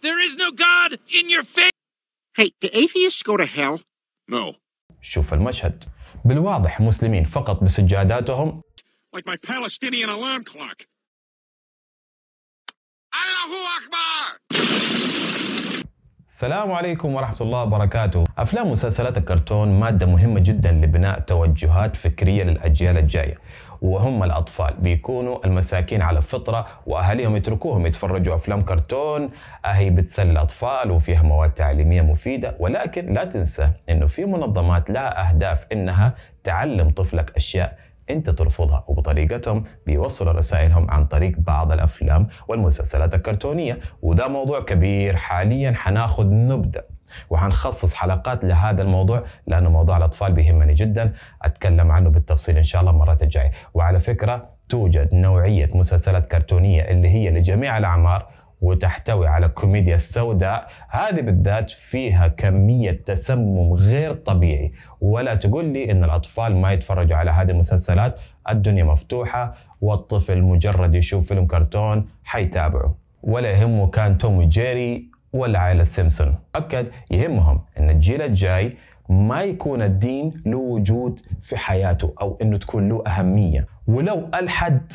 There is no God in your face! Hey, do atheists go to hell? No. شوف المشهد بالواضح مسلمين فقط بسجاداتهم like my Palestinian alarm clock. Allahu Akbar! السلام عليكم ورحمة الله وبركاته أفلام مسلسلات الكرتون مادة مهمة جدا لبناء توجهات فكرية للأجيال الجاية وهم الأطفال بيكونوا المساكين على فطرة وأهاليهم يتركوهم يتفرجوا أفلام كرتون أهي بتسلي الأطفال وفيها مواد تعليمية مفيدة ولكن لا تنسى أنه في منظمات لها أهداف أنها تعلم طفلك أشياء انت ترفضها وبطريقتهم بيوصلوا رسائلهم عن طريق بعض الافلام والمسلسلات الكرتونيه وده موضوع كبير حاليا حناخد نبذه وحنخصص حلقات لهذا الموضوع لانه موضوع الاطفال بيهمني جدا اتكلم عنه بالتفصيل ان شاء الله المرات الجايه وعلى فكره توجد نوعيه مسلسلات كرتونيه اللي هي لجميع الاعمار وتحتوي على كوميديا السوداء هذه بالذات فيها كمية تسمم غير طبيعي ولا تقول لي إن الأطفال ما يتفرجوا على هذه المسلسلات الدنيا مفتوحة والطفل مجرد يشوف فيلم كرتون حيتابعه ولا يهمه كان توم وجيري ولا عائلة سيمسون أكد يهمهم أن الجيل الجاي ما يكون الدين له وجود في حياته أو أنه تكون له أهمية ولو ألحد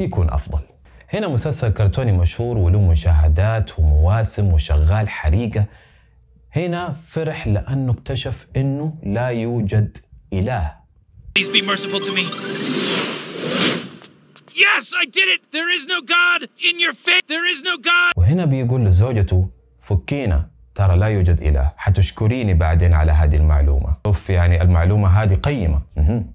يكون أفضل هنا مسلسل كرتوني مشهور وله مشاهدات ومواسم وشغال حريقة هنا فرح لأنه اكتشف أنه لا يوجد إله Please be merciful to me. Yes, I did it. There is no God in your face. There is no God. وهنا بيقول لزوجته فكينا ترى لا يوجد إله حتشكريني بعدين على هذه المعلومة أوف يعني المعلومة هذه قيمة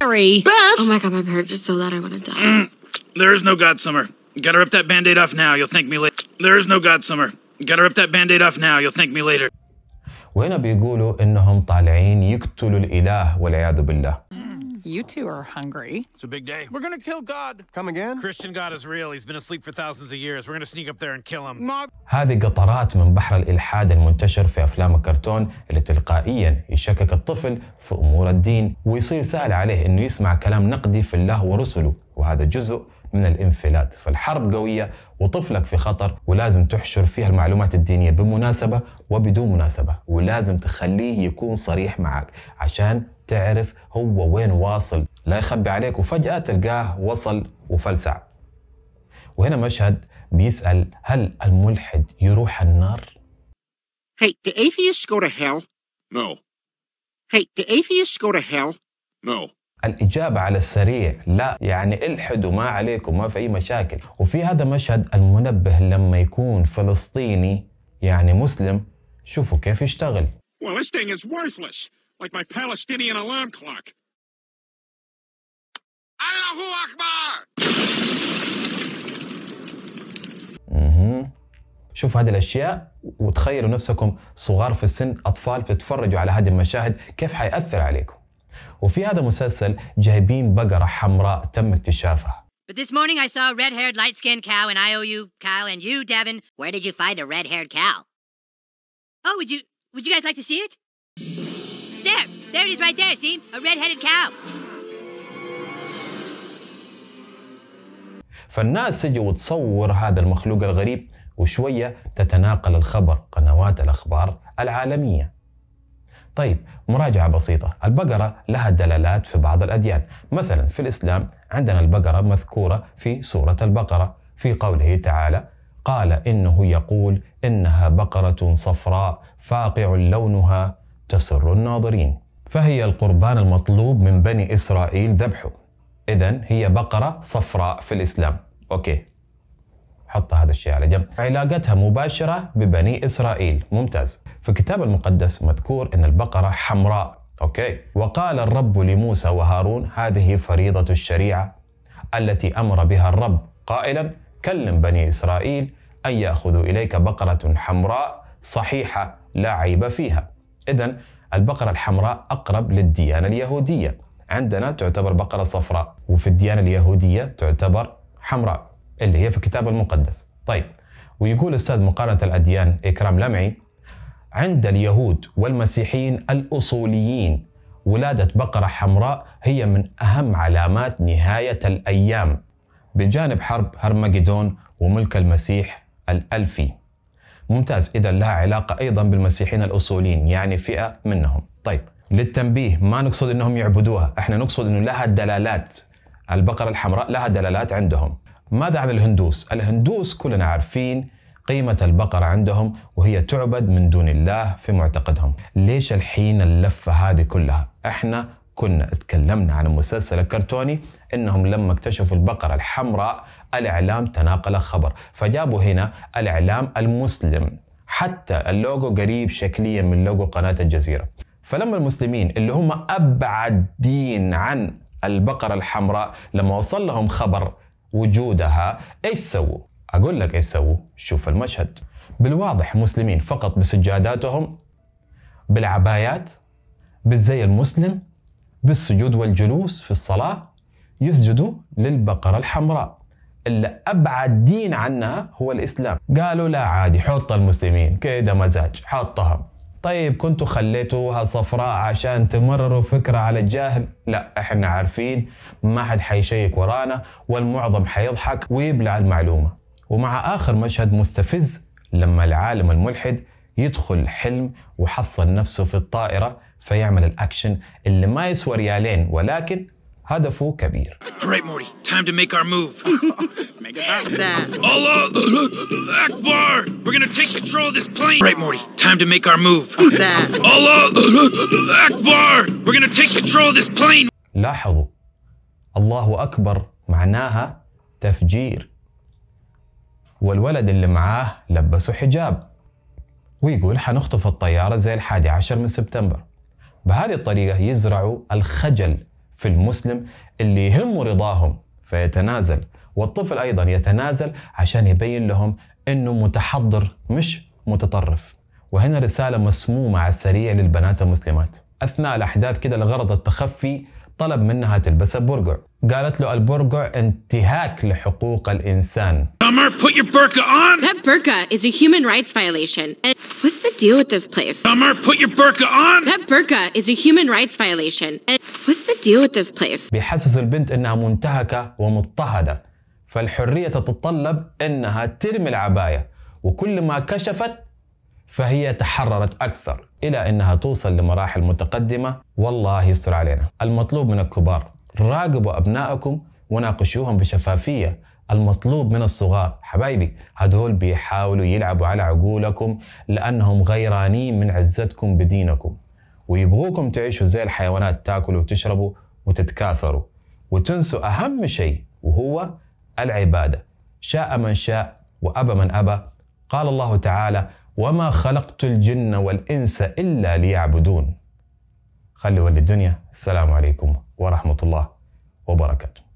Sorry, but... Oh my god, my parents are so loud I want to die. Mm, there is no God, Summer. Gotta rip that band-aid off now, you'll thank me later. There is no God summer. Gotta rip that band-aid off now, you'll thank me later. وهنا بيقولوا انهم طالعين يقتلوا الاله والعياذ بالله. You two are hungry. It's a big day. We're gonna kill God. Come again? Christian God is real. He's been asleep for thousands of years. We're gonna sneak up there and kill him. هذه قطرات من بحر الإلحاد المنتشر في أفلام الكرتون اللي تلقائيا يشكك الطفل في أمور الدين ويصير سهل عليه إنه يسمع كلام نقدي في الله ورسله وهذا جزء من الانفلات فالحرب قوية وطفلك في خطر ولازم تحشر فيها المعلومات الدينية بمناسبة وبدون مناسبة ولازم تخليه يكون صريح معك عشان تعرف هو وين واصل لا يخبي عليك وفجأة تلقاه وصل وفلسع وهنا مشهد بيسأل هل الملحد يروح النار؟ Hey, do atheists go to hell? No. Hey, do atheists go to hell? No. الإجابة على السريع لا يعني الحدوا ما عليكم ما في أي مشاكل وفي هذا مشهد المنبه لما يكون فلسطيني يعني مسلم شوفوا كيف يشتغل well, this thing is worthless, like my Palestinian alarm clock. الله أكبر شوفوا هذه الاشياء وتخيلوا نفسكم صغار في السن اطفال بتتفرجوا على هذه المشاهد كيف حيأثر عليكم وفي هذا المسلسل جايبين بقرة حمراء تم اكتشافها But this morning I saw a red-haired, light-skinned cow, and I owe you, Kyle, and you, Devin. Where did you find a red-haired cow? Oh, would you, would you guys like to see it? There, there it is right there, see? A red-headed cow. فالناس سجوا وتصور هذا المخلوق الغريب وشوية تتناقل الخبر قنوات الأخبار العالمية طيب مراجعة بسيطة البقرة لها دلالات في بعض الأديان مثلا في الإسلام عندنا البقرة مذكورة في سورة البقرة في قوله تعالى قال إنه يقول إنها بقرة صفراء فاقع لونها تسر الناظرين فهي القربان المطلوب من بني إسرائيل ذبحه إذا هي بقرة صفراء في الإسلام أوكي حط هذا الشيء على جنب علاقتها مباشرة ببني إسرائيل ممتاز في الكتاب المقدس مذكور أن البقرة حمراء أوكي وقال الرب لموسى وهارون هذه فريضة الشريعة التي أمر بها الرب قائلا كلم بني إسرائيل أن يأخذوا إليك بقرة حمراء صحيحة لا عيب فيها إذا البقرة الحمراء أقرب للديانة اليهودية عندنا تعتبر بقرة صفراء وفي الديانة اليهودية تعتبر حمراء اللي هي في الكتاب المقدس طيب ويقول الأستاذ مقارنة الأديان إكرام لمعي عند اليهود والمسيحيين الأصوليين ولادة بقرة حمراء هي من أهم علامات نهاية الأيام بجانب حرب هرمجدون وملك المسيح الألفي ممتاز إذا لها علاقة أيضا بالمسيحيين الأصوليين يعني فئة منهم طيب للتنبيه ما نقصد أنهم يعبدوها احنا نقصد أنه لها دلالات البقرة الحمراء لها دلالات عندهم ماذا عن الهندوس؟ الهندوس كلنا عارفين قيمة البقرة عندهم وهي تعبد من دون الله في معتقدهم ليش الحين اللفة هذه كلها؟ احنا كنا اتكلمنا عن المسلسل الكرتوني انهم لما اكتشفوا البقرة الحمراء الاعلام تناقل خبر فجابوا هنا الاعلام المسلم حتى اللوجو قريب شكليا من لوجو قناة الجزيرة فلما المسلمين اللي هم ابعد دين عن البقرة الحمراء لما وصل لهم خبر وجودها ايش سووا؟ اقول لك ايش سووا، شوف المشهد. بالواضح مسلمين فقط بسجاداتهم بالعبايات بالزي المسلم بالسجود والجلوس في الصلاة يسجدوا للبقرة الحمراء اللي أبعد دين عنها هو الإسلام قالوا لا عادي حط المسلمين كده مزاج حطهم طيب كنتوا خليتوها صفراء عشان تمرروا فكرة على الجاهل لا احنا عارفين ما حد حيشيك ورانا والمعظم حيضحك ويبلع المعلومة ومع آخر مشهد مستفز لما العالم الملحد يدخل حلم وحصل نفسه في الطائرة فيعمل الأكشن اللي ما يسوى ريالين ولكن هدفه كبير right, Morty. Time to make our move. make it Allah Akbar! We're gonna take control of this plane. Right, Morty. Time to make our move. Allah Akbar! We're gonna take control of this plane. لاحظوا الله أكبر معناها تفجير والولد اللي معاه لبسه حجاب ويقول حنخطف الطيارة زي الحادي عشر من سبتمبر بهذه الطريقة يزرعوا الخجل في المسلم اللي يهم رضاهم فيتنازل والطفل ايضا يتنازل عشان يبين لهم انه متحضر مش متطرف وهنا رساله مسمومه على السريع للبنات المسلمات اثناء الاحداث كده لغرض التخفي طلب منها تلبس البرقع قالت له البرقع انتهاك لحقوق الانسان What's the deal with this place? Summer, put your burqa on! That burqa is a human rights violation. And what's the deal with this place? بيحسس البنت انها منتهكة ومضطهدة فالحرية تتطلب انها ترمي العباية وكل ما كشفت فهي تحررت أكثر إلى أنها توصل لمراحل متقدمة والله يستر علينا المطلوب من الكبار راقبوا أبنائكم وناقشوهم بشفافية المطلوب من الصغار حبايبي هدول بيحاولوا يلعبوا على عقولكم لأنهم غيرانين من عزتكم بدينكم ويبغوكم تعيشوا زي الحيوانات تاكلوا وتشربوا وتتكاثروا وتنسوا أهم شيء وهو العبادة شاء من شاء وأبى من أبى قال الله تعالى وما خلقت الجن والإنس إلا ليعبدون خلوا للدنيا السلام عليكم ورحمة الله وبركاته